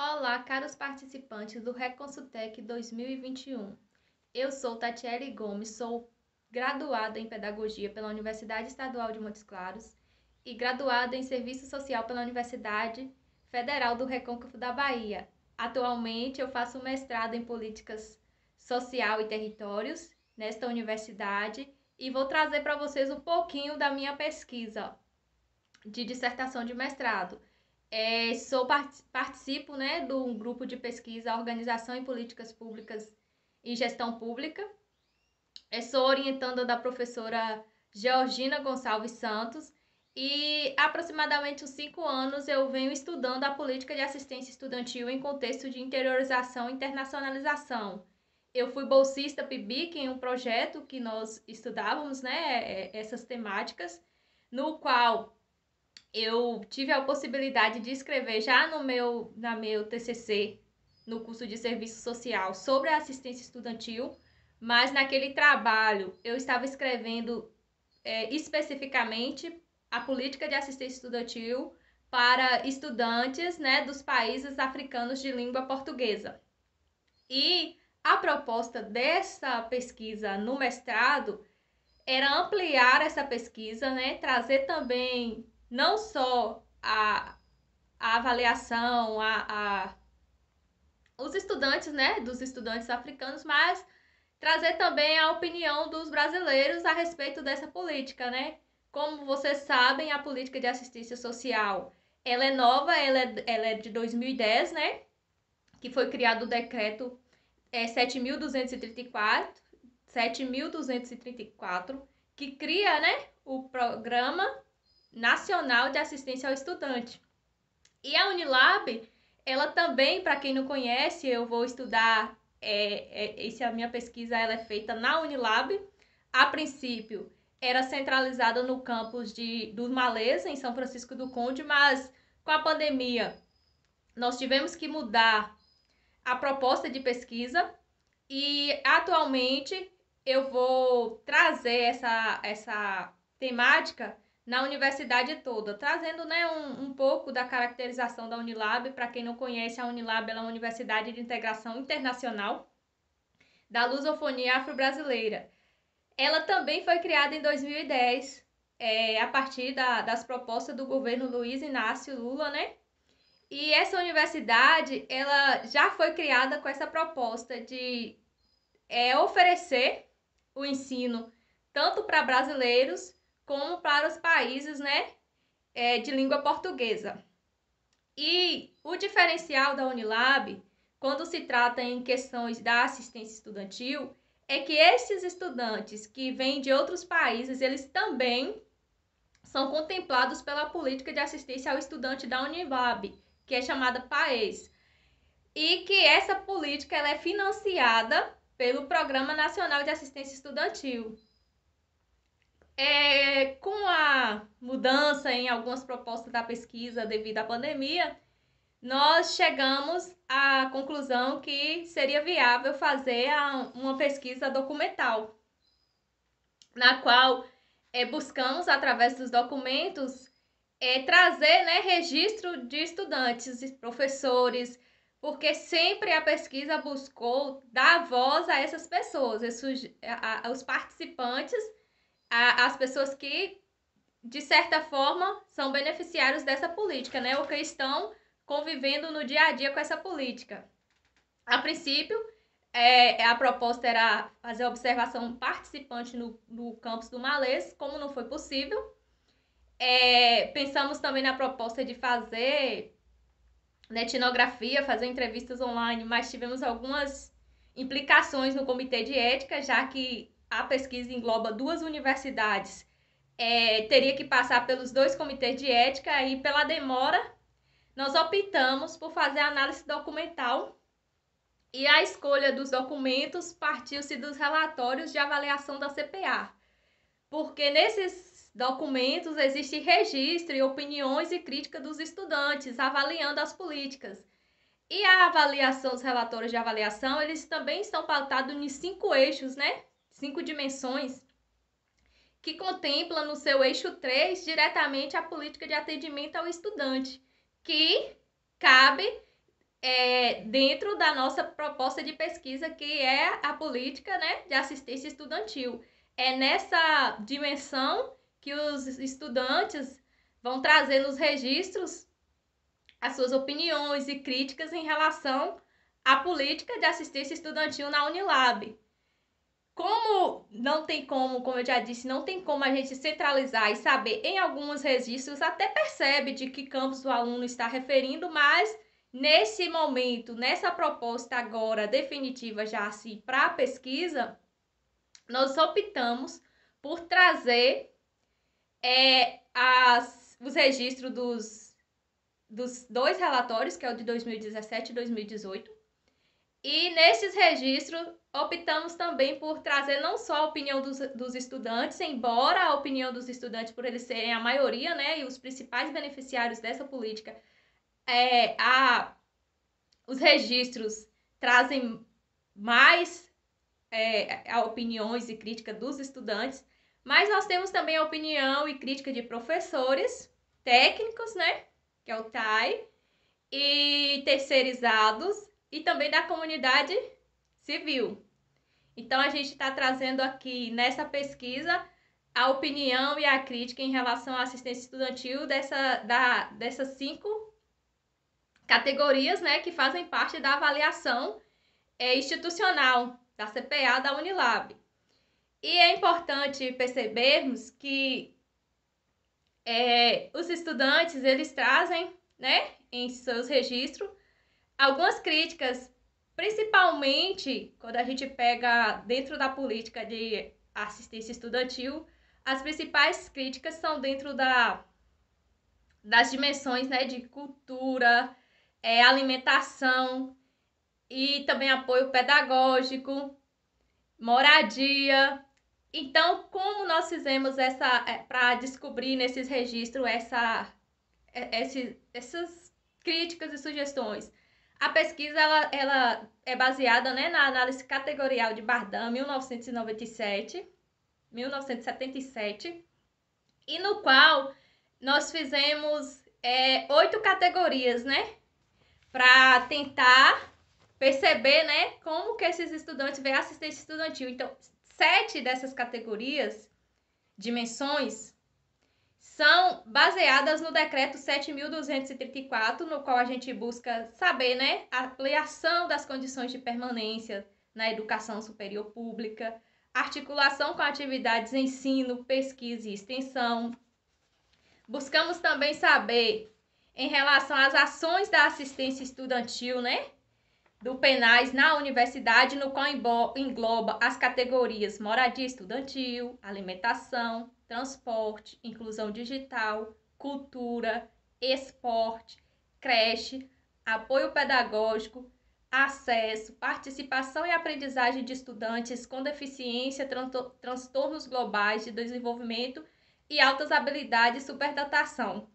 Olá, caros participantes do Reconsultec 2021. Eu sou Tatiele Gomes, sou graduada em Pedagogia pela Universidade Estadual de Montes Claros e graduada em Serviço Social pela Universidade Federal do Recôncavo da Bahia. Atualmente, eu faço mestrado em Políticas Social e Territórios nesta universidade e vou trazer para vocês um pouquinho da minha pesquisa de dissertação de mestrado é, sou participo né, de um grupo de pesquisa Organização e Políticas Públicas e Gestão Pública. É, sou orientando da professora Georgina Gonçalves Santos e aproximadamente uns cinco anos eu venho estudando a política de assistência estudantil em contexto de interiorização e internacionalização. Eu fui bolsista PIBIC em um projeto que nós estudávamos né, é, é, essas temáticas, no qual eu tive a possibilidade de escrever já no meu, na meu TCC, no curso de serviço social, sobre a assistência estudantil, mas naquele trabalho eu estava escrevendo é, especificamente a política de assistência estudantil para estudantes né, dos países africanos de língua portuguesa. E a proposta dessa pesquisa no mestrado era ampliar essa pesquisa, né, trazer também não só a, a avaliação, a, a, os estudantes, né, dos estudantes africanos, mas trazer também a opinião dos brasileiros a respeito dessa política, né? Como vocês sabem, a política de assistência social, ela é nova, ela é, ela é de 2010, né? Que foi criado o decreto é, 7.234, 7.234, que cria, né, o programa Nacional de Assistência ao Estudante. E a Unilab, ela também, para quem não conhece, eu vou estudar, é, é, a minha pesquisa ela é feita na Unilab. A princípio, era centralizada no campus de, do Maleza, em São Francisco do Conde, mas com a pandemia, nós tivemos que mudar a proposta de pesquisa e atualmente eu vou trazer essa, essa temática na universidade toda, trazendo né, um, um pouco da caracterização da Unilab. Para quem não conhece, a Unilab é uma universidade de integração internacional da lusofonia afro-brasileira. Ela também foi criada em 2010, é, a partir da, das propostas do governo Luiz Inácio Lula, né? E essa universidade, ela já foi criada com essa proposta de é, oferecer o ensino tanto para brasileiros como para os países né, é, de língua portuguesa. E o diferencial da Unilab, quando se trata em questões da assistência estudantil, é que esses estudantes que vêm de outros países, eles também são contemplados pela política de assistência ao estudante da Unilab, que é chamada PAES, e que essa política ela é financiada pelo Programa Nacional de Assistência Estudantil. É, com a mudança em algumas propostas da pesquisa devido à pandemia, nós chegamos à conclusão que seria viável fazer uma pesquisa documental, na qual é, buscamos, através dos documentos, é, trazer né, registro de estudantes, e professores, porque sempre a pesquisa buscou dar voz a essas pessoas, esses, a, a, participantes a, as pessoas que, de certa forma, são beneficiários dessa política, né? Ou que estão convivendo no dia a dia com essa política. A princípio, é, a proposta era fazer observação participante no, no campus do Malês, como não foi possível. É, pensamos também na proposta de fazer né, etnografia, fazer entrevistas online, mas tivemos algumas implicações no comitê de ética, já que a pesquisa engloba duas universidades, é, teria que passar pelos dois comitês de ética e pela demora, nós optamos por fazer análise documental e a escolha dos documentos partiu-se dos relatórios de avaliação da CPA, porque nesses documentos existe registro e opiniões e crítica dos estudantes avaliando as políticas. E a avaliação, os relatórios de avaliação, eles também estão pautados em cinco eixos, né? cinco dimensões, que contempla no seu eixo 3 diretamente a política de atendimento ao estudante, que cabe é, dentro da nossa proposta de pesquisa, que é a política né, de assistência estudantil. É nessa dimensão que os estudantes vão trazer nos registros as suas opiniões e críticas em relação à política de assistência estudantil na Unilab. Como não tem como, como eu já disse, não tem como a gente centralizar e saber em alguns registros, até percebe de que campos o aluno está referindo, mas nesse momento, nessa proposta agora definitiva já assim para a pesquisa, nós optamos por trazer é, as, os registros dos, dos dois relatórios, que é o de 2017 e 2018, e nesses registros, optamos também por trazer não só a opinião dos, dos estudantes, embora a opinião dos estudantes, por eles serem a maioria, né, e os principais beneficiários dessa política, é, a, os registros trazem mais é, a opiniões e críticas dos estudantes, mas nós temos também a opinião e crítica de professores, técnicos, né, que é o TAI, e terceirizados, e também da comunidade civil. Então, a gente está trazendo aqui nessa pesquisa a opinião e a crítica em relação à assistência estudantil dessa, da, dessas cinco categorias né, que fazem parte da avaliação é, institucional da CPA da Unilab. E é importante percebermos que é, os estudantes eles trazem né, em seus registros algumas críticas, principalmente quando a gente pega dentro da política de assistência estudantil, as principais críticas são dentro da, das dimensões né, de cultura, é, alimentação e também apoio pedagógico, moradia. Então, como nós fizemos essa é, para descobrir nesses registros essa, é, esse, essas críticas e sugestões? A pesquisa ela, ela é baseada né, na análise categorial de Bardam, 1997, 1977, e no qual nós fizemos é, oito categorias, né? Para tentar perceber, né, como que esses estudantes veem assistência estudantil. Então, sete dessas categorias, dimensões, são baseadas no decreto 7.234, no qual a gente busca saber, né, a ampliação das condições de permanência na educação superior pública, articulação com atividades ensino, pesquisa e extensão. Buscamos também saber em relação às ações da assistência estudantil, né, do penais na universidade, no qual engloba as categorias moradia estudantil, alimentação, transporte, inclusão digital, cultura, esporte, creche, apoio pedagógico, acesso, participação e aprendizagem de estudantes com deficiência, transtornos globais de desenvolvimento e altas habilidades e superdotação.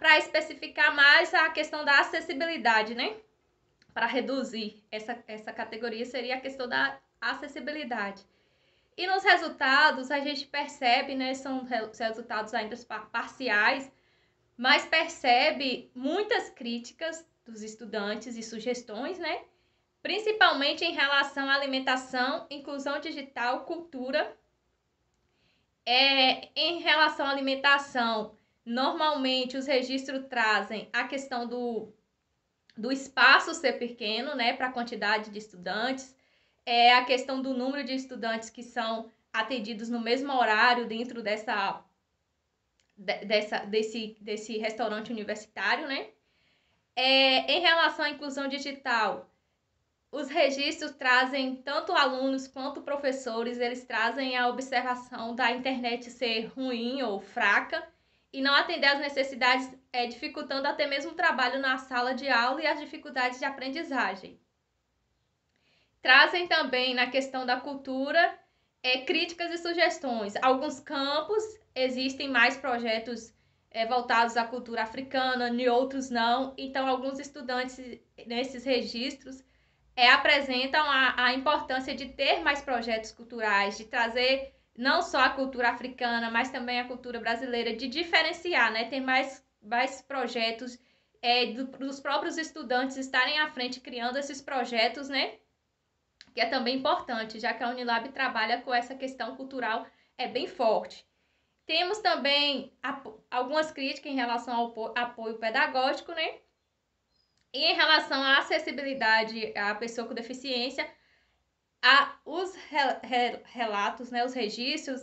Para especificar mais a questão da acessibilidade, né? Para reduzir essa, essa categoria seria a questão da acessibilidade. E nos resultados, a gente percebe, né, são resultados ainda parciais, mas percebe muitas críticas dos estudantes e sugestões, né? Principalmente em relação à alimentação, inclusão digital, cultura. É, em relação à alimentação, normalmente os registros trazem a questão do, do espaço ser pequeno, né, para a quantidade de estudantes, é a questão do número de estudantes que são atendidos no mesmo horário dentro dessa, dessa desse, desse restaurante universitário, né? É, em relação à inclusão digital, os registros trazem tanto alunos quanto professores, eles trazem a observação da internet ser ruim ou fraca e não atender às necessidades, é, dificultando até mesmo o trabalho na sala de aula e as dificuldades de aprendizagem. Trazem também na questão da cultura é, críticas e sugestões. Alguns campos existem mais projetos é, voltados à cultura africana, em outros não. Então, alguns estudantes nesses registros é, apresentam a, a importância de ter mais projetos culturais, de trazer não só a cultura africana, mas também a cultura brasileira, de diferenciar, né? Ter mais, mais projetos é, do, dos próprios estudantes estarem à frente criando esses projetos, né? que é também importante, já que a Unilab trabalha com essa questão cultural é bem forte. Temos também algumas críticas em relação ao apoio pedagógico, né? E em relação à acessibilidade à pessoa com deficiência, a, os re, re, relatos, né, os registros,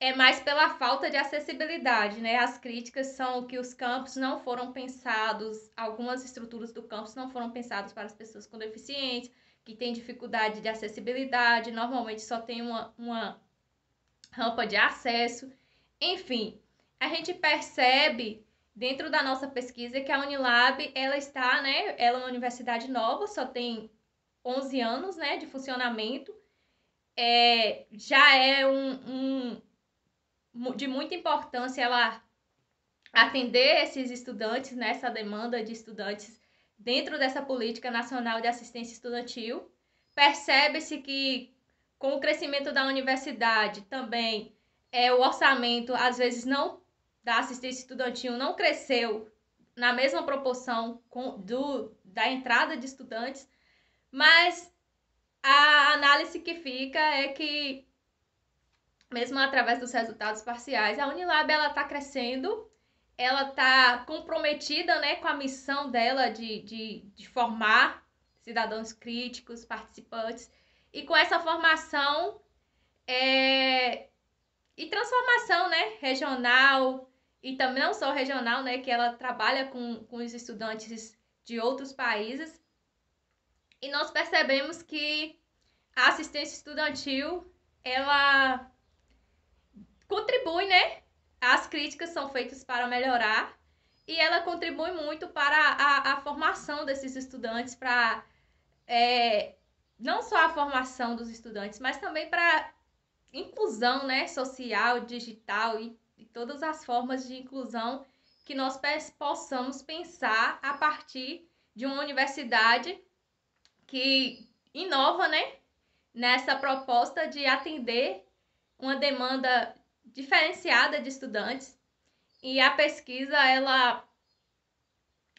é mais pela falta de acessibilidade, né? As críticas são que os campos não foram pensados, algumas estruturas do campus não foram pensadas para as pessoas com deficiência, que tem dificuldade de acessibilidade, normalmente só tem uma, uma rampa de acesso. Enfim, a gente percebe dentro da nossa pesquisa que a Unilab, ela está, né, ela é uma universidade nova, só tem 11 anos, né, de funcionamento, é, já é um, um de muita importância ela atender esses estudantes, nessa né, demanda de estudantes dentro dessa política nacional de assistência estudantil. Percebe-se que, com o crescimento da universidade, também é, o orçamento, às vezes, não da assistência estudantil não cresceu na mesma proporção com, do, da entrada de estudantes, mas a análise que fica é que, mesmo através dos resultados parciais, a Unilab está crescendo ela tá comprometida né, com a missão dela de, de, de formar cidadãos críticos, participantes, e com essa formação é, e transformação né, regional, e também não só regional, né, que ela trabalha com, com os estudantes de outros países. E nós percebemos que a assistência estudantil, ela contribui, né, as críticas são feitas para melhorar e ela contribui muito para a, a formação desses estudantes, para é, não só a formação dos estudantes, mas também para inclusão né, social, digital e, e todas as formas de inclusão que nós possamos pensar a partir de uma universidade que inova né, nessa proposta de atender uma demanda diferenciada de estudantes e a pesquisa ela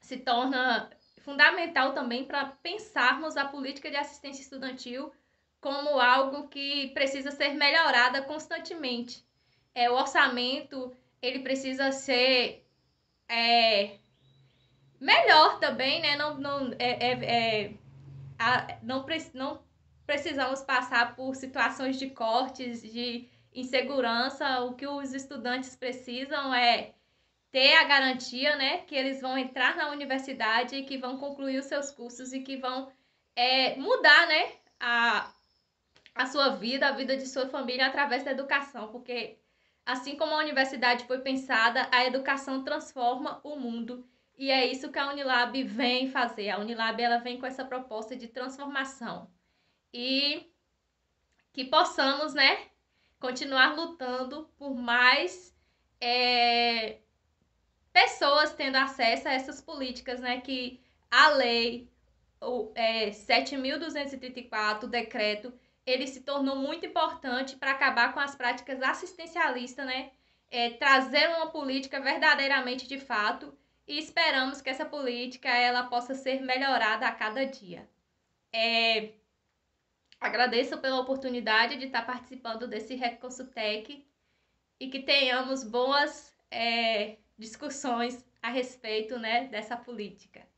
se torna fundamental também para pensarmos a política de assistência estudantil como algo que precisa ser melhorada constantemente. É, o orçamento ele precisa ser é, melhor também, né? Não, não, é, é, é a, não, pre, não precisamos passar por situações de cortes, de em segurança. O que os estudantes precisam é ter a garantia, né, que eles vão entrar na universidade e que vão concluir os seus cursos e que vão é, mudar, né, a, a sua vida, a vida de sua família através da educação, porque assim como a universidade foi pensada, a educação transforma o mundo e é isso que a Unilab vem fazer. A Unilab ela vem com essa proposta de transformação e que possamos, né, continuar lutando por mais é, pessoas tendo acesso a essas políticas, né? Que a lei o, é, 7.234, o decreto, ele se tornou muito importante para acabar com as práticas assistencialistas, né? É, trazer uma política verdadeiramente de fato e esperamos que essa política ela possa ser melhorada a cada dia. É, Agradeço pela oportunidade de estar participando desse Reconsultec e que tenhamos boas é, discussões a respeito né, dessa política.